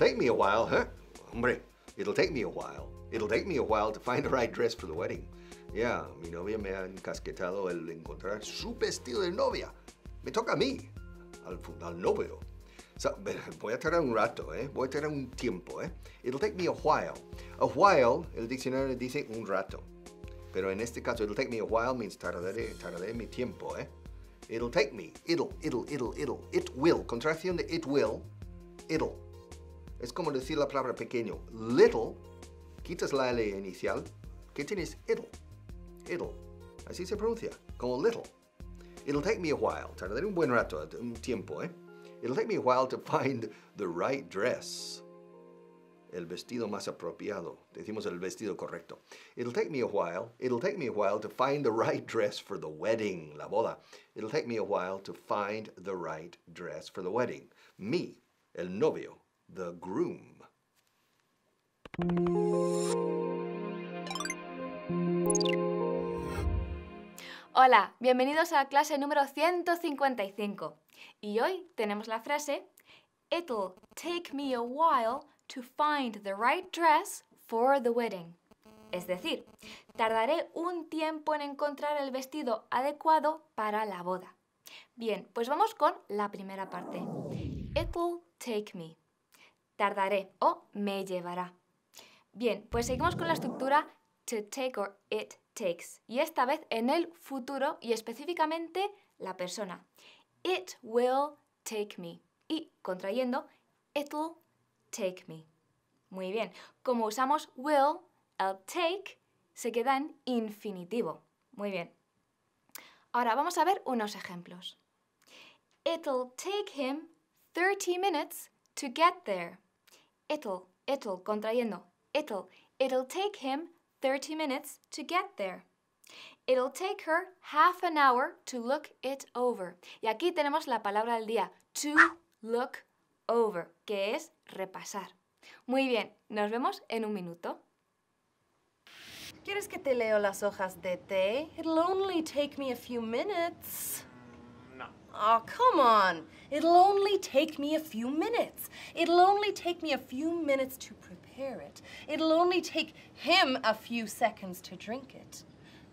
take me a while, huh? Hombre, it'll take me a while. It'll take me a while to find the right dress for the wedding. Yeah, mi novia me ha encasquetado el encontrar su vestido de novia. Me toca a mí, al, al novio. So, voy a tardar un rato, ¿eh? Voy a tardar un tiempo, ¿eh? It'll take me a while. A while, el diccionario dice un rato. Pero en este caso, it'll take me a while means tardaré, tardaré mi tiempo, ¿eh? It'll take me. It'll, it'll, it'll, it'll. It will. Contracción de it will. It'll. Es como decir la palabra pequeño. Little, quitas la L inicial, que tienes it'll. It'll. Así se pronuncia, como little. It'll take me a while, tardaré un buen rato, un tiempo, ¿eh? It'll take me a while to find the right dress. El vestido más apropiado. Decimos el vestido correcto. It'll take me a while. It'll take me a while to find the right dress for the wedding. La boda. It'll take me a while to find the right dress for the wedding. Me, el novio, The Groom. Hola, bienvenidos a la clase número 155. Y hoy tenemos la frase It'll take me a while to find the right dress for the wedding. Es decir, tardaré un tiempo en encontrar el vestido adecuado para la boda. Bien, pues vamos con la primera parte. It'll take me tardaré o me llevará. Bien, pues seguimos con la estructura to take or it takes. Y esta vez en el futuro y específicamente la persona. It will take me. Y contrayendo, it'll take me. Muy bien. Como usamos will, el take se queda en infinitivo. Muy bien. Ahora vamos a ver unos ejemplos. It'll take him 30 minutes to get there. It'll, it'll, contrayendo. It'll, it'll take him 30 minutes to get there. It'll take her half an hour to look it over. Y aquí tenemos la palabra del día, to look over, que es repasar. Muy bien, nos vemos en un minuto. ¿Quieres que te leo las hojas de té? It'll only take me a few minutes. Ah, Oh, come on. It'll only take me a few minutes. It'll only take me a few minutes to prepare it. It'll only take him a few seconds to drink it.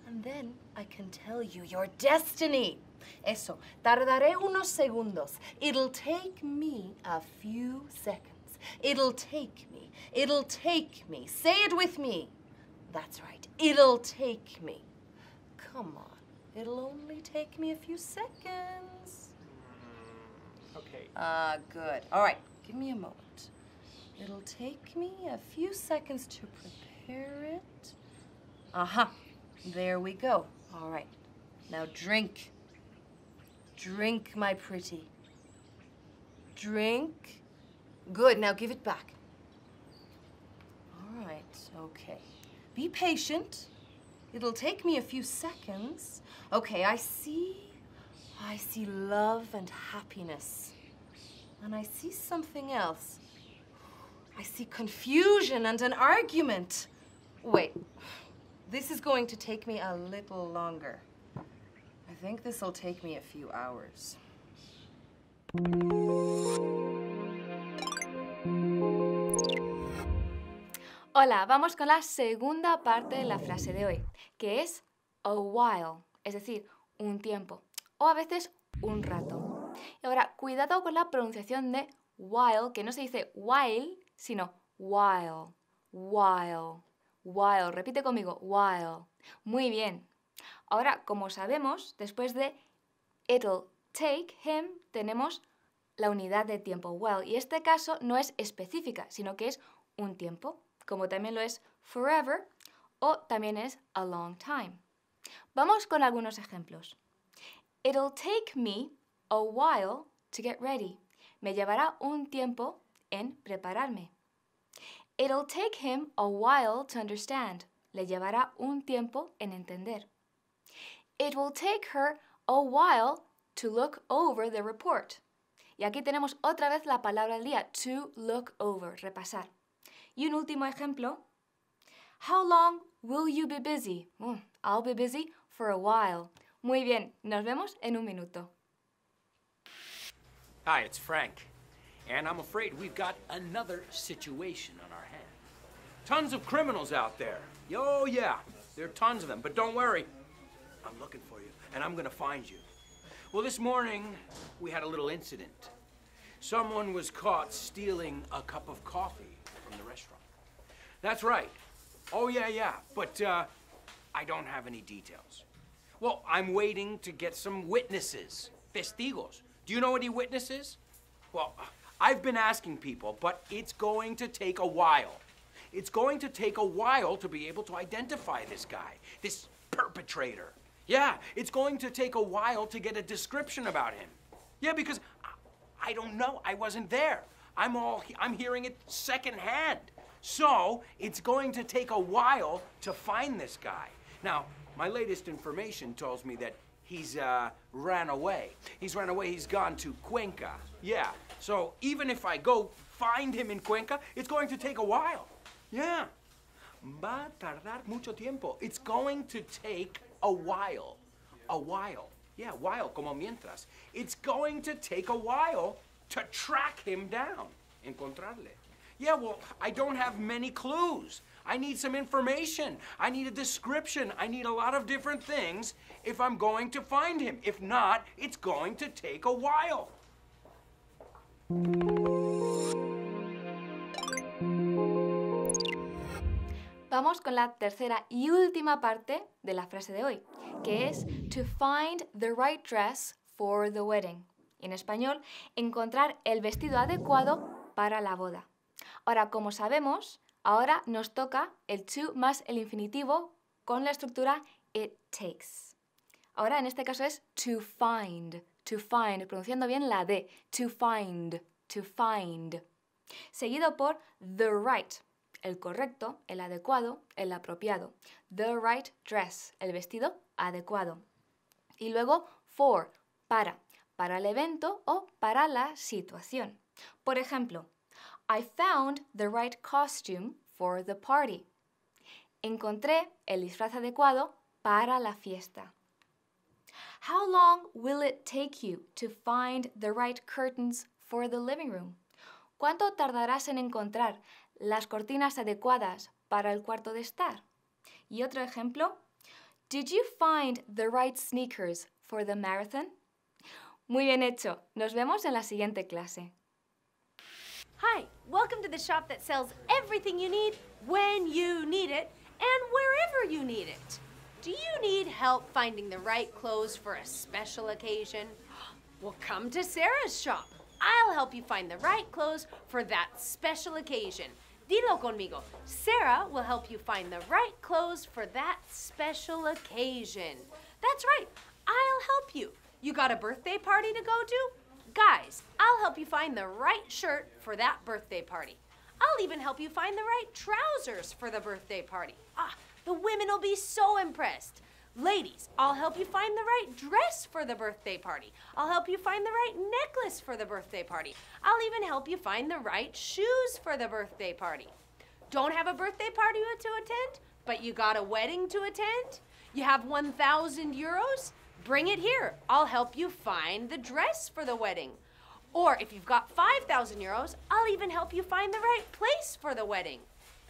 And then I can tell you your destiny. Eso, tardaré unos segundos. It'll take me a few seconds. It'll take me. It'll take me. Say it with me. That's right. It'll take me. Come on. It'll only take me a few seconds. Okay. Ah, uh, good. All right, give me a moment. It'll take me a few seconds to prepare it. Aha, uh -huh. there we go. All right, now drink. Drink, my pretty. Drink. Good, now give it back. All right, okay. Be patient. It'll take me a few seconds. Okay, I see, I see love and happiness. And I see something else. I see confusion and an argument. Wait, this is going to take me a little longer. I think this will take me a few hours. Hola, vamos con la segunda parte de la frase de hoy, que es a while, es decir, un tiempo o a veces un rato. Y ahora, cuidado con la pronunciación de while, que no se dice while, sino while, while, while. Repite conmigo, while. Muy bien. Ahora, como sabemos, después de it'll take him tenemos la unidad de tiempo while, y este caso no es específica, sino que es un tiempo como también lo es forever o también es a long time. Vamos con algunos ejemplos. It'll take me a while to get ready. Me llevará un tiempo en prepararme. It'll take him a while to understand. Le llevará un tiempo en entender. It will take her a while to look over the report. Y aquí tenemos otra vez la palabra del día, to look over, repasar. Y un último ejemplo. How long will you be busy? Mm, I'll be busy for a while. Muy bien, nos vemos en un minuto. Hi, it's Frank. And I'm afraid we've got another situation on our hands. Tons of criminals out there. Oh, yeah, there are tons of them. But don't worry, I'm looking for you, and I'm going to find you. Well, this morning, we had a little incident. Someone was caught stealing a cup of coffee that's right. Oh, yeah, yeah. But uh, I don't have any details. Well, I'm waiting to get some witnesses, testigos. Do you know any witnesses? Well, I've been asking people, but it's going to take a while. It's going to take a while to be able to identify this guy, this perpetrator. Yeah, it's going to take a while to get a description about him. Yeah, because I, I don't know. I wasn't there. I'm all, I'm hearing it secondhand. So it's going to take a while to find this guy. Now, my latest information tells me that he's uh, ran away. He's ran away, he's gone to Cuenca. Yeah, so even if I go find him in Cuenca, it's going to take a while. Yeah. Va a tardar mucho tiempo. It's going to take a while. A while. Yeah, while, como mientras. It's going to take a while to track him down. Encontrarle. Yeah, well, I don't have many clues. I need some information. I need a description. I need a lot of different things if I'm going to find him. If not, it's going to take a while. Vamos con la tercera y última parte de la frase de hoy, que es to find the right dress for the wedding. En español, encontrar el vestido adecuado para la boda. Ahora, como sabemos, ahora nos toca el to más el infinitivo con la estructura it takes. Ahora, en este caso es to find, to find, pronunciando bien la D, to find, to find. Seguido por the right, el correcto, el adecuado, el apropiado. The right dress, el vestido adecuado. Y luego for, para, para el evento o para la situación. Por ejemplo, I found the right costume for the party. Encontré el disfraz adecuado para la fiesta. How long will it take you to find the right curtains for the living room? ¿Cuánto tardarás en encontrar las cortinas adecuadas para el cuarto de estar? Y otro ejemplo, Did you find the right sneakers for the marathon? Muy bien hecho. Nos vemos en la siguiente clase. Hi, welcome to the shop that sells everything you need when you need it and wherever you need it. Do you need help finding the right clothes for a special occasion? Well, come to Sarah's shop. I'll help you find the right clothes for that special occasion. Dilo conmigo. Sarah will help you find the right clothes for that special occasion. That's right. I'll help you. You got a birthday party to go to? Guys, I'll help you find the right shirt for that birthday party. I'll even help you find the right trousers for the birthday party. Ah, the women will be so impressed. Ladies, I'll help you find the right dress for the birthday party. I'll help you find the right necklace for the birthday party. I'll even help you find the right shoes for the birthday party. Don't have a birthday party to attend, but you got a wedding to attend? You have 1,000 euros? bring it here. I'll help you find the dress for the wedding. Or if you've got 5,000 euros, I'll even help you find the right place for the wedding.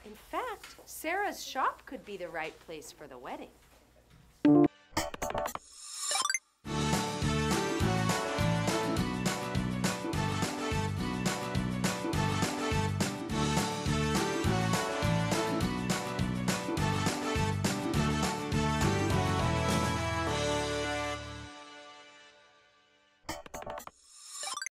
In fact, Sarah's shop could be the right place for the wedding.